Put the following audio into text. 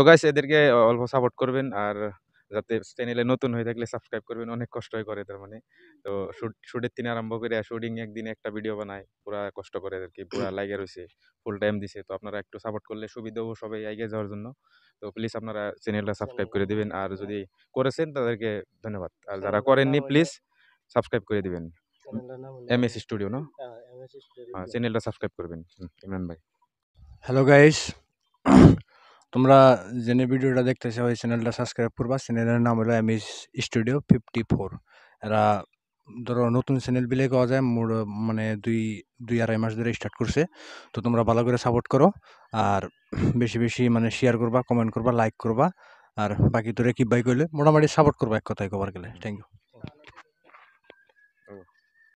তো গাইস এদেরকে অল্প সাপোর্ট করবেন আর যাতে চ্যানেলে নতুন হয়ে থাকলে সাবস্ক্রাইব করবেন অনেক কষ্ট করে তার মানে তো শুট শুটের দিন আরম্ভ করে শুটিং একদিন একটা ভিডিও বানায় পুরা কষ্ট করে আর কি পুরা রয়েছে ফুল টাইম দিছে তো আপনারা একটু সাপোর্ট করলে সুবিধাও সবাই আগে যাওয়ার জন্য তো প্লিজ আপনারা চ্যানেলটা সাবস্ক্রাইব করে দিবেন আর যদি করেছেন তাদেরকে ধন্যবাদ আর যারা করেননি প্লিজ সাবস্ক্রাইব করে দিবেন এম এস স্টুডিও না চ্যানেলটা সাবস্ক্রাইব করবেন ইমরান ভাই হ্যালো গাইস তোমরা জেনে ভিডিওটা দেখতেছো ওই চ্যানেলটা সাবস্ক্রাইব করবা চ্যানেলের নাম হলো এমএস স্টুডিও ফিফটি ফোর এরা ধরো নতুন চ্যানেল বিলে পাওয়া যায় মোর মানে দুই দুই আড়াই মাস ধরে স্টার্ট করছে তো তোমরা ভালো করে সাপোর্ট করো আর বেশি বেশি মানে শেয়ার করবা কমেন্ট করবা লাইক করবা আর বাকি তোরে কি বাই করলে মোটামুটি সাপোর্ট করবা এক কথায় কবার গেলে থ্যাংক ইউ